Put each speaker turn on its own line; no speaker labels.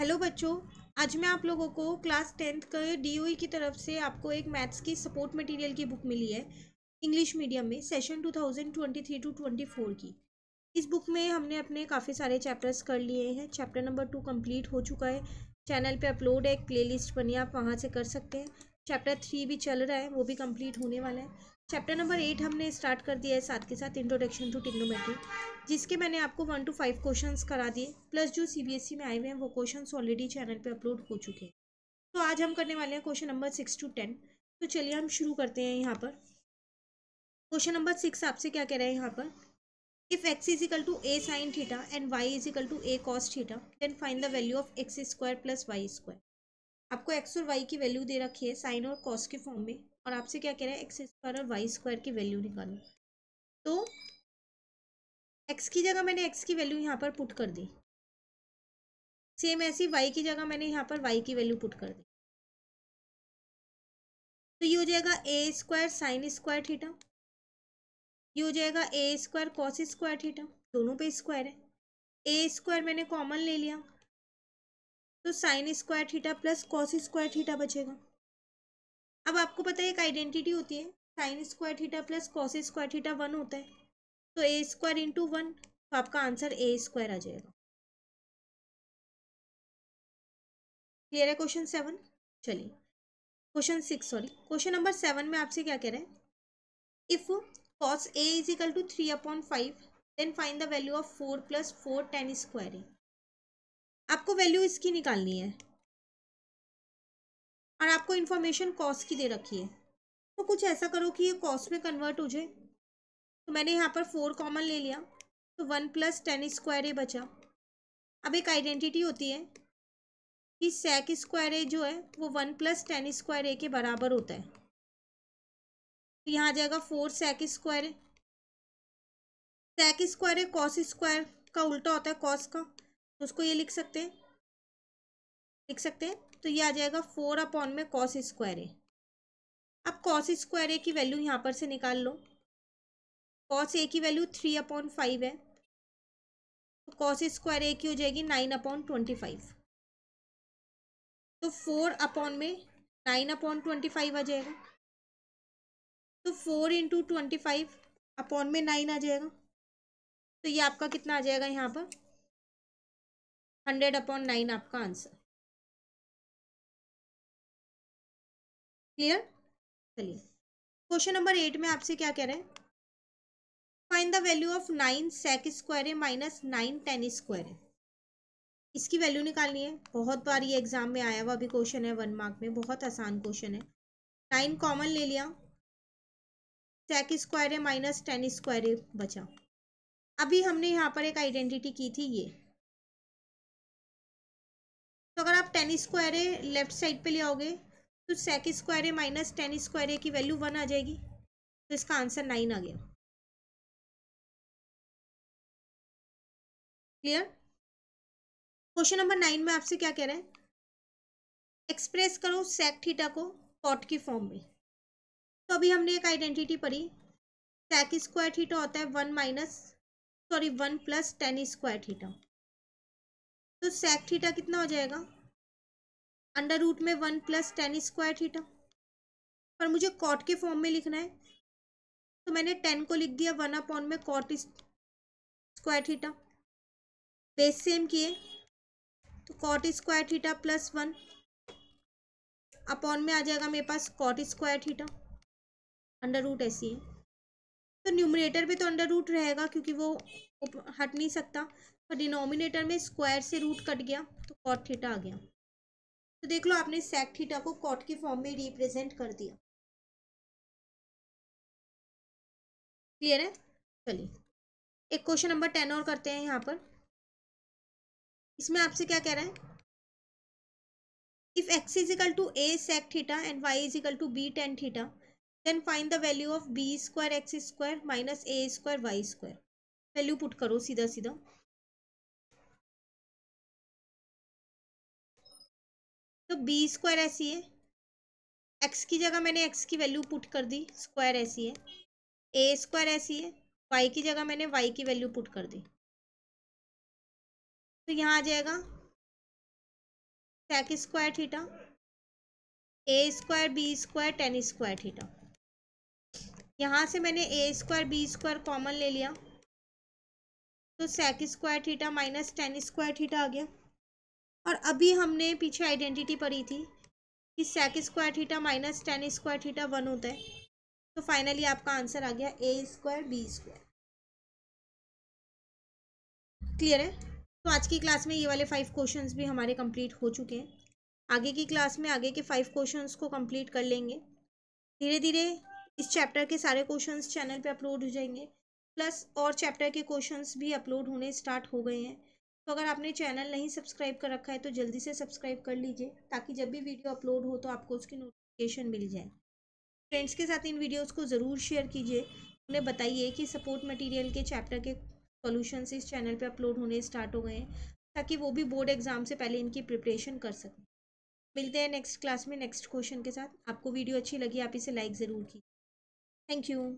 hello बच्चों आज मैं आप लोगों को क्लास टेंथ के डीओई e की तरफ से आपको एक मैथ्स की सपोर्ट मटेरियल की बुक मिली है इंग्लिश मीडियम में सेशन 2023 टू 24 की इस बुक में हमने अपने काफ़ी सारे चैप्टर्स कर लिए हैं चैप्टर नंबर टू कंप्लीट हो चुका है चैनल पे अपलोड है एक प्लेलिस्ट बनी आप वहाँ से कर सकते हैं चैप्टर थ्री भी चल रहा है वो भी कंप्लीट होने वाला है चैप्टर नंबर एट हमने स्टार्ट कर दिया है साथ के साथ इंट्रोडक्शन टू टिग्नोमेट्री जिसके मैंने आपको वन टू फाइव क्वेश्चंस करा दिए प्लस जो सीबीएसई e में आए हुए हैं वो क्वेश्चंस ऑलरेडी चैनल पे अपलोड हो चुके हैं तो आज हम करने वाले हैं question number six to ten तो चलिए हम शुरू करते हैं यहाँ पर क्वेश्चन नंबर सिक्स आपसे क्या कह रहे हैं यहाँ पर if x is equal to a sine theta and y is equal to a cos theta then find the value of x square plus y square आपको एक्स और वाई की वैल्यू दे रखी है साइन और कॉस के form में और आपसे क्या कह रहा है एक्स स्क्वायर और वाई स्क्वायर की वैल्यू निकालो तो एक्स की जगह मैंने एक्स की वैल्यू यहाँ पर पुट कर दी सेम ऐसी वाई की जगह मैंने यहाँ पर वाई की वैल्यू पुट कर दी तो ये हो जाएगा a square sine square theta ये हो जाएगा a square cos square theta दोनों पे स्क्वायर है ए स्क्वायर मैंने कॉमन ले लिया तो sine square theta plus cos square theta बचेगा अब आपको पता है एक आइडेंटिटी होती है sine square theta plus cos square theta one होता है तो ए स्क्वायर इंटू वन तो आपका आंसर ए स्क्वायर आ जाएगा क्लियर है क्वेश्चन सेवन चलिए question six sorry question number seven में आपसे क्या कह रहे हैं if cos a is equal to three upon five then find the value of four plus four tan square आपको वैल्यू इसकी निकालनी है और आपको इन्फॉर्मेशन कॉस्ट की दे रखी है तो कुछ ऐसा करो कि ये कॉस्ट में कन्वर्ट हो जाए तो मैंने यहाँ पर फोर कॉमन ले लिया तो one plus tan square a बचा अब एक आइडेंटिटी होती है कि सेक स्क्वायर ए जो है वो one plus tan square a के बराबर होता है तो यहाँ आ जाएगा four sec square sec square a cos square का उल्टा होता है कॉस का उसको ये लिख सकते हैं लिख सकते हैं तो ये आ जाएगा फोर अपॉन में कॉस स्क्वायर ए अब कॉस स्क्वायर ए की वैल्यू यहाँ पर से निकाल लो कॉस ए की वैल्यू थ्री अपॉन फाइव है तो कॉस स्क्वायर ए की हो जाएगी नाइन अपॉन ट्वेंटी फाइव तो फोर अपॉन में नाइन अपॉन ट्वेंटी फाइव आ जाएगा तो four into twenty five upon में नाइन आ जाएगा तो ये आपका कितना आ जाएगा यहाँ पर हंड्रेड अपॉन नाइन आपका आंसर क्लियर चलिए क्वेश्चन नंबर एट में आपसे क्या कह रहे हैं find the value of nine sec square minus nine tan square इसकी वैल्यू निकालनी है बहुत बार ये एग्जाम में आया हुआ भी क्वेश्चन है वन मार्क में बहुत आसान क्वेश्चन है नाइन कॉमन ले लिया sec square minus tan square बचा अभी हमने यहाँ पर एक आइडेंटिटी की थी ये तो अगर आप tan square a left side पे ले आओगे तो sec square a minus tan square a की वैल्यू वन आ जाएगी तो इसका आंसर नाइन आ गया क्लियर क्वेश्चन नंबर नाइन में आपसे क्या कह रहे हैं एक्सप्रेस करो सेक थीटा को कॉट की फॉर्म में तो अभी हमने एक आइडेंटिटी पढ़ी सेक स्क्वायर थीटा होता है one minus sorry one plus tan square theta तो सेक थीटा कितना हो जाएगा अंडर रूट में one plus tan square theta पर मुझे कॉट के फॉर्म में लिखना है तो मैंने टेन को लिख दिया वन अपॉन में cot square theta base same किए तो cot square theta plus one upon में आ जाएगा मेरे पास cot square theta under root ऐसी है तो न्यूमिनेटर पे तो अंडर रूट रहेगा क्योंकि वो हट नहीं सकता और तो डिनोमिनेटर में स्क्वायर से रूट कट गया तो कॉट थीटा आ गया तो देख लो आपने सेक थीटा को कॉट के फॉर्म में रिप्रेजेंट कर दिया क्लियर है चलिए एक क्वेश्चन नंबर टेन और करते हैं यहाँ पर इसमें आपसे क्या कह रहा है if x is equal to a sec theta and y is equal to b tan theta then find the value of b square x square minus a square y square value put करो सीधा सीधा तो B square ऐसी है x की जगह मैंने x की वैल्यू पुट कर दी स्क्वायर ऐसी है ए स्क्वायर ऐसी है वाई की जगह मैंने वाई की वैल्यू पुट कर दी तो यहाँ आ जाएगा sec square theta a square b square tan square theta यहाँ से मैंने a square b square common ले लिया तो sec square theta minus tan square theta आ गया और अभी हमने पीछे आइडेंटिटी पढ़ी थी कि sec square theta minus tan square theta one होता है तो फाइनली आपका आंसर आ गया a square b square clear है तो आज की क्लास में ये वाले फाइव क्वेश्चंस भी हमारे कंप्लीट हो चुके हैं आगे की क्लास में आगे के फाइव क्वेश्चंस को कंप्लीट कर लेंगे धीरे धीरे इस चैप्टर के सारे क्वेश्चन चैनल पर अपलोड हो जाएंगे प्लस और चैप्टर के क्वेश्चन भी अपलोड होने स्टार्ट हो गए हैं तो अगर आपने चैनल नहीं सब्सक्राइब कर रखा है तो जल्दी से सब्सक्राइब कर लीजिए ताकि जब भी वीडियो अपलोड हो तो आपको उसकी नोटिफिकेशन मिल जाए फ्रेंड्स के साथ इन वीडियोस को ज़रूर शेयर कीजिए उन्हें बताइए कि सपोर्ट मटेरियल के चैप्टर के सॉल्यूशंस इस चैनल पर अपलोड होने स्टार्ट हो गए हैं ताकि वो भी बोर्ड एग्ज़ाम से पहले इनकी प्रिपरेशन कर सकें मिलते हैं नेक्स्ट क्लास में नेक्स्ट क्वेश्चन के साथ आपको वीडियो अच्छी लगी आप इसे लाइक ज़रूर कीजिए थैंक यू